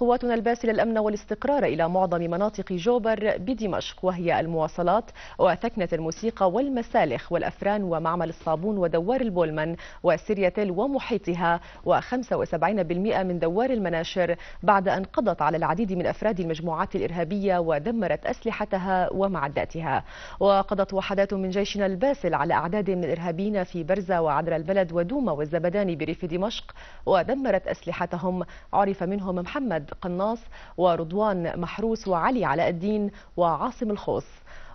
قواتنا الباسلة الأمن والاستقرار إلى معظم مناطق جوبر بدمشق وهي المواصلات وثكنة الموسيقى والمسالخ والأفران ومعمل الصابون ودوار البولمن وسيرياتيل ومحيطها و75% من دوار المناشر بعد أن قضت على العديد من أفراد المجموعات الإرهابية ودمرت أسلحتها ومعداتها وقضت وحدات من جيشنا الباسل على أعداد من الإرهابيين في برزة وعدرا البلد ودوما والزبدان بريف دمشق ودمرت أسلحتهم عرف منهم محمد قناص ورضوان محروس وعلي علاء الدين وعاصم الخوص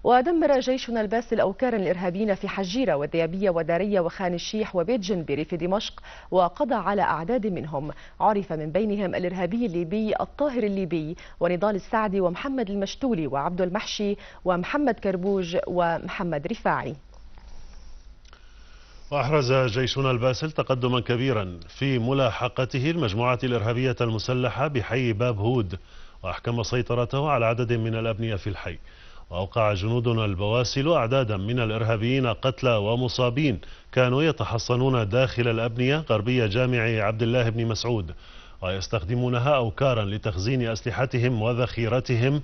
ودمر جيشنا الباسل أوكارا الإرهابيين في حجيرة والذيابية ودارية وخان الشيح وبيت جنبري في دمشق وقضى على أعداد منهم عرف من بينهم الإرهابي الليبي الطاهر الليبي ونضال السعدي ومحمد المشتولي وعبد المحشي ومحمد كربوج ومحمد رفاعي وأحرز جيشنا الباسل تقدما كبيرا في ملاحقته المجموعات الإرهابية المسلحة بحي باب هود وأحكم سيطرته على عدد من الأبنية في الحي وأوقع جنودنا البواسل أعدادا من الإرهابيين قتلى ومصابين كانوا يتحصنون داخل الأبنية غربية جامع عبد الله بن مسعود ويستخدمونها أوكارا لتخزين أسلحتهم وذخيرتهم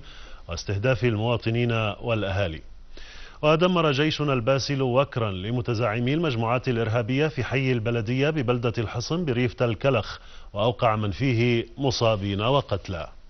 واستهداف المواطنين والأهالي ودمر جيشنا الباسل وكرا لمتزعمي المجموعات الإرهابية في حي البلدية ببلدة الحصن بريف تل كلخ وأوقع من فيه مصابين وقتلى